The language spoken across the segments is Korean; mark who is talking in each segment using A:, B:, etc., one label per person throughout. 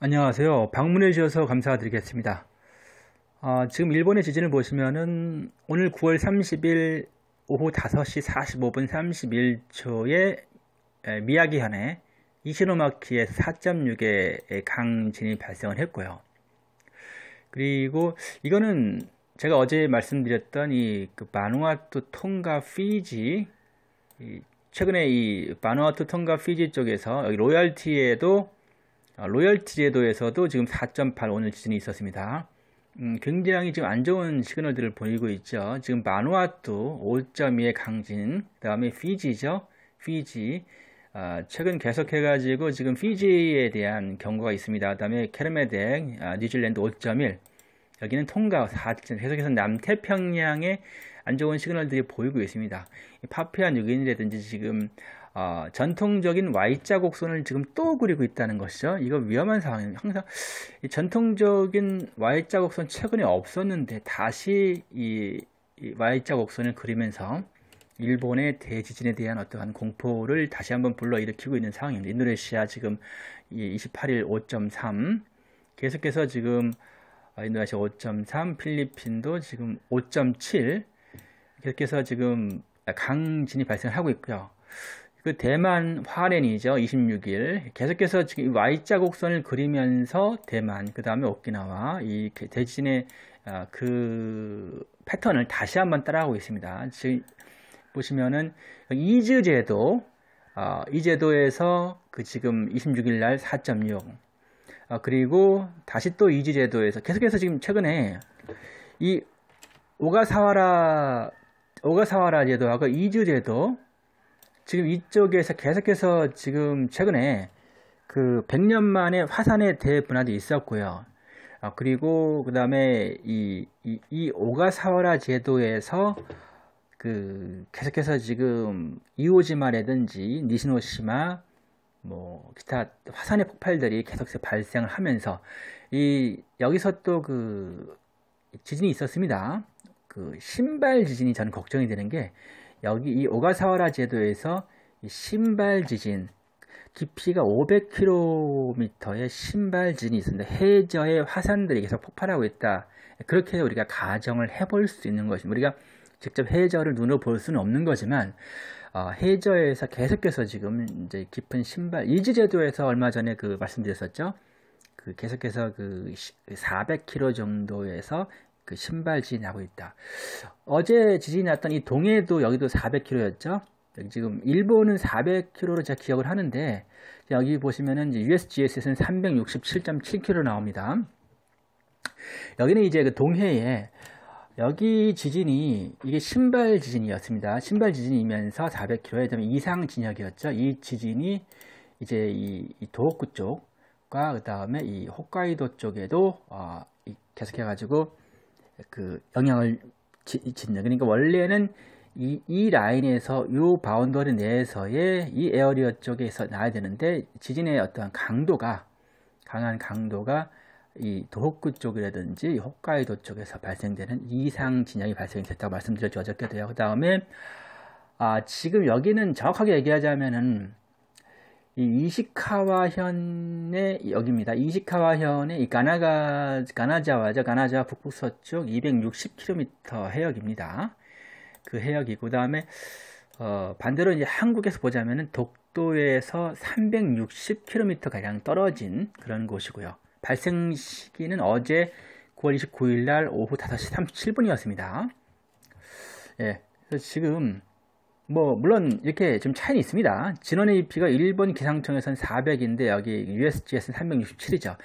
A: 안녕하세요. 방문해 주셔서 감사드리겠습니다. 아, 지금 일본의 지진을 보시면은 오늘 9월 30일 오후 5시 45분 31초에 미야기현에이시노마키에 4.6의 강진이 발생을 했고요. 그리고 이거는 제가 어제 말씀드렸던 이그 바누아투 통가 피지 최근에 이 바누아투 통가 피지 쪽에서 여기 로얄티에도 아, 로열티 제도에서도 지금 4.8 오늘 지진이 있었습니다. 음, 굉장히 지금 안 좋은 시그널들을 보이고 있죠. 지금 마누아투 5.2의 강진, 그 다음에 피지죠. 피지. 어, 최근 계속해가지고 지금 피지에 대한 경고가 있습니다. 그 다음에 케르메덱, 아, 뉴질랜드 5.1. 여기는 통가 4, 계속해서 남태평양의 안 좋은 시그널들이 보이고 있습니다. 파피안 유인이라든지 지금 어, 전통적인 Y자 곡선을 지금 또 그리고 있다는 것이죠. 이거 위험한 상황입니다. 항상 이 전통적인 Y자 곡선 최근에 없었는데 다시 이, 이 Y자 곡선을 그리면서 일본의 대지진에 대한 어떠한 공포를 다시 한번 불러일으키고 있는 상황입니다. 인도네시아 지금 이 28일 5.3 계속해서 지금 어, 인도네시아 5.3 필리핀도 지금 5.7 이렇게 해서 지금 강진이 발생하고 있고요. 그 대만 화롄이죠. 26일 계속해서 지금 Y자 곡선을 그리면서 대만 그 다음에 오키나와 이 대진의 아, 그 패턴을 다시 한번 따라하고 있습니다. 지금 보시면은 이즈 제도 어, 아, 이 제도에서 그 지금 26일 날 4.6 어, 그리고 다시 또 이즈 제도에서 계속해서 지금 최근에 이 오가사와라 오가사와라 제도하고 이주 제도 지금 이쪽에서 계속해서 지금 최근에 그 100년 만에 화산의 대분화도 있었고요. 아, 그리고 그 다음에 이, 이, 이 오가사와라 제도에서 그 계속해서 지금 이오지마라든지 니시노시마 뭐 기타 화산의 폭발들이 계속해서 발생 하면서 이 여기서 또 그 지진이 있었습니다. 그 신발 지진이 저는 걱정이 되는 게 여기 이 오가사와라 제도에서 이 신발 지진 깊이가 500km의 신발 지진이 있습니다 해저의 화산들이 계속 폭발하고 있다. 그렇게 우리가 가정을 해 볼 수 있는 것입니다. 우리가 직접 해저를 눈으로 볼 수는 없는 거지만 어, 해저에서 계속해서 지금 이제 깊은 신발 이지 제도에서 얼마 전에 그 말씀드렸었죠. 그 계속해서 그 400km 그 정도에서 그 신발 지진이 나고 있다. 어제 지진이 났던 이 동해도 여기도 400km였죠. 지금 일본은 400km로 제가 기억을 하는데 여기 보시면은 이제 USGS에서는 367.7km 나옵니다. 여기는 이제 그 동해에 여기 지진이 이게 신발 지진이었습니다. 신발 지진이면서 400km의 이상 진역이었죠. 이 지진이 이제 이, 이 도호쿠 쪽과 그 다음에 이 홋카이도 쪽에도 어, 계속해가지고 그 영향을 짓는 그러니까 원래는 이, 이 라인에서 이 바운더리 내에서의 이 에어리어 쪽에서 나야 되는데 지진의 어떠한 강도가 강한 강도가 이 도호쿠 쪽이라든지 홋카이도 쪽에서 발생되는 이상 진영이 발생 됐다고 말씀드렸죠 어저께도요 그 다음에 아 지금 여기는 정확하게 얘기하자면은 이 이시카와 현의 역입니다. 이시카와 현의 이 가나가 가나자와죠. 가나자 북북서쪽 260km 해역입니다. 그 해역이고 그다음에 어, 반대로 이제 한국에서 보자면은 독도에서 360km 가량 떨어진 그런 곳이고요. 발생 시기는 어제 9월 29일 날 오후 5시 37분이었습니다. 예. 그래서 지금 뭐 물론 이렇게 지금 차이는 있습니다. 진원의 EP가 일본 기상청에서는 400인데 여기 USGS는 367이죠.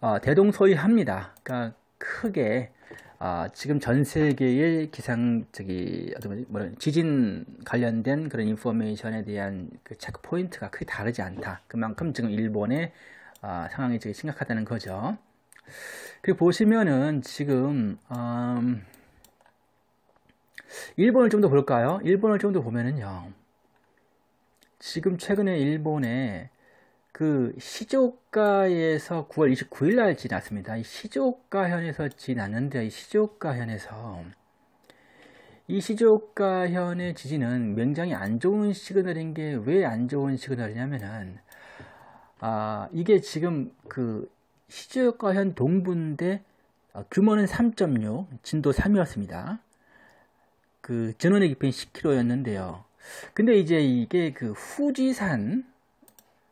A: 어, 대동소이합니다. 그러니까 크게 어, 지금 전 세계의 기상 저기 뭐라 지진 관련된 그런 인포메이션에 대한 그 체크 포인트가 크게 다르지 않다. 그만큼 지금 일본의 어, 상황이 되게 심각하다는 거죠. 그리고 보시면은 지금 음, 일본을 좀 더 볼까요? 일본을 좀 더 보면은요. 지금 최근에 일본에 그 시조가에서 9월 29일 날 지났습니다. 이 시조가현에서 지났는데 이 시조가현에서 이 시조가현의 지진은 굉장히 안 좋은 시그널인 게 왜 안 좋은 시그널이냐면은 아 이게 지금 그 시조가현 동부인데 규모는 3.6 진도 3이었습니다. 그 전원의 깊이는 10km였는데요. 근데 이제 이게 그 후지산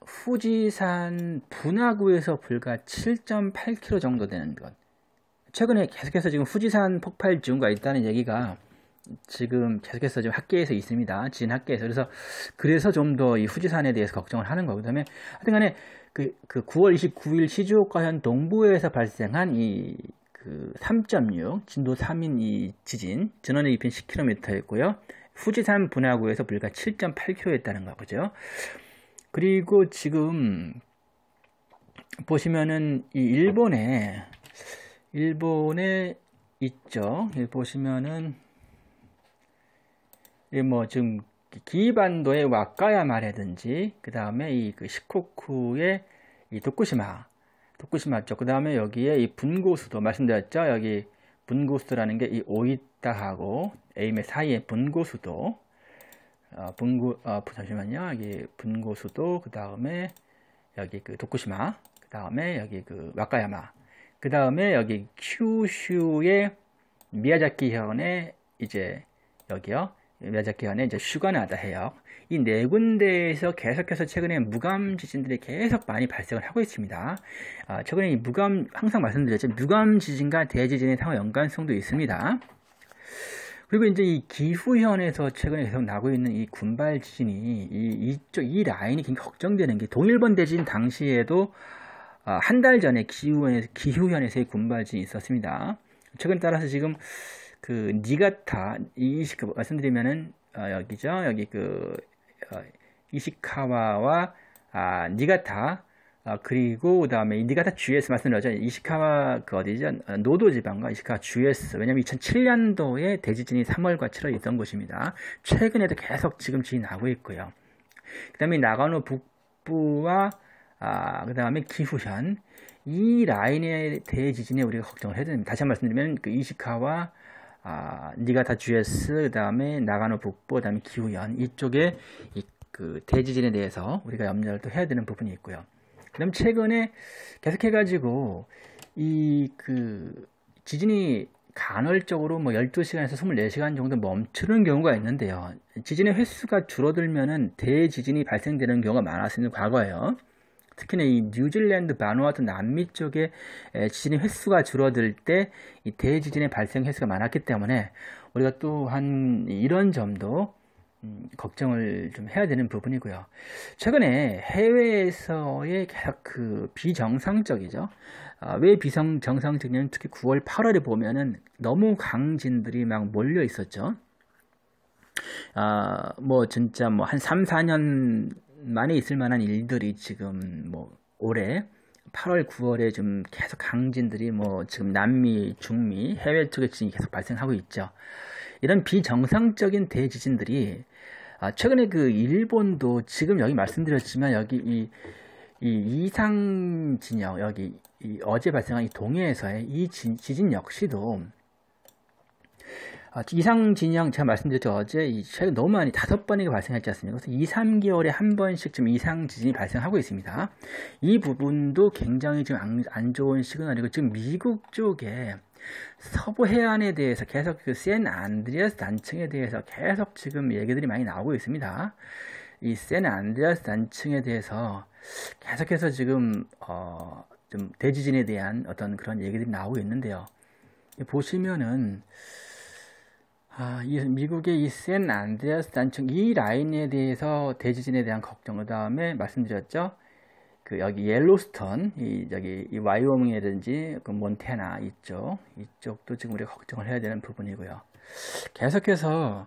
A: 후지산 분화구에서 불과 7.8km 정도 되는 것. 최근에 계속해서 지금 후지산 폭발 지원과 있다는 얘기가 지금 계속해서 지금 학계에서 있습니다. 진 학계에서. 그래서, 그래서 좀 더 이 후지산에 대해서 걱정을 하는 거고. 그 다음에 하여튼 간에 그, 그 9월 29일 시즈오카현 동부에서 발생한 이 그3.6 진도 3인 이 지진 전원의 깊이 10km였고요. 후지산 분화구에서 불과 7.8km였다는 거죠. 그리고 지금 보시면은 이 일본에 일본에 있죠. 예, 보시면은 이 뭐 지금 기반도의 와카야마라든지 그 다음에 이 그 시코쿠의 이 도쿠시마 후쿠시마 쪽. 그 다음에 여기에 이 분고수도 말씀드렸죠. 여기 분고수라는 게 이오이다하고 에임의 사이에 분고수도 어, 분고 어, 잠시만요. 여기 분고수도 그 다음에 여기 그 도쿠시마 그 다음에 여기 그 와카야마 그 다음에 여기 큐슈의 미야자키 현의 이제 여기요. 매작기간에 이제 휴가나다해요이네 군데에서 계속해서 최근에 무감 지진들이 계속 많이 발생을 하고 있습니다. 아, 최근에 이 무감 항상 말씀드렸죠 무감 지진과 대지진의 상호 연관성도 있습니다. 그리고 이제 이 기후현에서 최근에 계속 나고 있는 이 군발 지진이 이 이쪽 이 라인이 굉장히 걱정되는 게 동일본 대지진 당시에도 아, 한달 전에 기후현에서 기후현에서의 군발 지진이 있었습니다. 최근 에 따라서 지금 그 니가타 이시카 그 말씀드리면은 어, 여기죠 여기 그 어, 이시카와와 아, 니가타 아, 어, 그리고 그 다음에 니가타 주 GS 말씀드렸죠 이시카와 그 어디죠 어, 노도 지방과 이시카주 GS 왜냐면 2007년도에 대지진이 3월과 7월 있던 곳입니다 최근에도 계속 지금 지진 나고 있고요 그 다음에 나가노 북부와 아, 그 다음에 기후현 이 라인에 대지진에 우리가 걱정을 해야 됩니다 다시 한 번 말씀드리면 그 이시카와 아, 니가다 GS 그다음에 나가노 북부 그다음에 기후현 이쪽에 이, 그 대지진에 대해서 우리가 염려를 또 해야 되는 부분이 있고요. 그다음 최근에 계속해 가지고 이 그 지진이 간헐적으로 뭐 12시간에서 24시간 정도 멈추는 경우가 있는데요. 지진의 횟수가 줄어들면은 대지진이 발생되는 경우가 많았습니다. 과거에요. 특히나 이 뉴질랜드, 바누아투, 남미 쪽에 지진의 횟수가 줄어들 때 이 대지진의 발생 횟수가 많았기 때문에 우리가 또 한 이런 점도 음, 걱정을 좀 해야 되는 부분이고요. 최근에 해외에서의 계속 그 비정상적이죠. 아, 왜 비정상적이냐면 특히 9월, 8월에 보면은 너무 강진들이 막 몰려 있었죠. 아, 뭐 진짜 뭐 한 3, 4년 많이 있을 만한 일들이 지금 뭐 올해 8월, 9월에 좀 계속 강진들이 뭐 지금 남미, 중미, 해외 쪽에 지금 계속 발생하고 있죠. 이런 비정상적인 대지진들이 아, 최근에 그 일본도 지금 여기 말씀드렸지만 여기 이, 이 이상 진영 여기 어제 발생한 이 동해에서의 이 지, 지진 역시도 아, 이상 진양 제가 말씀드렸죠 어제 이 최근 너무 많이 다섯 번이가 발생했지 않습니까? 그래서 2, 3개월에 한 번씩 좀 이상 지진이 발생하고 있습니다. 이 부분도 굉장히 좀안 좋은 시그널이고 지금 미국 쪽에 서부 해안에 대해서 계속 그 센 안드레아스 단층에 대해서 계속 지금 얘기들이 많이 나오고 있습니다. 이 센 안드레아스 단층에 대해서 계속해서 지금 어좀 대지진에 대한 어떤 그런 얘기들이 나오고 있는데요. 보시면은 아, 이, 미국의 이샌 안드레아스 단층 이 라인에 대해서 대지진에 대한 걱정 을 그 다음에 말씀드렸죠. 그 여기 옐로스턴 이 저기 이 와이오밍이라든지 그 몬테나 이쪽 이쪽도 지금 우리가 걱정을 해야 되는 부분이고요. 계속해서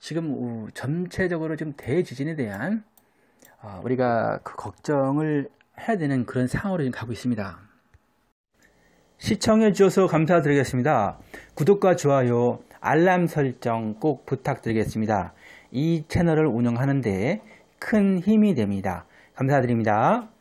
A: 지금 전체적으로 좀 대지진에 대한 어, 우리가 그 걱정을 해야 되는 그런 상황으로 지금 가고 있습니다. 시청해 주셔서 감사드리겠습니다. 구독과 좋아요, 알람 설정 꼭 부탁드리겠습니다. 이 채널을 운영하는데 큰 힘이 됩니다. 감사드립니다.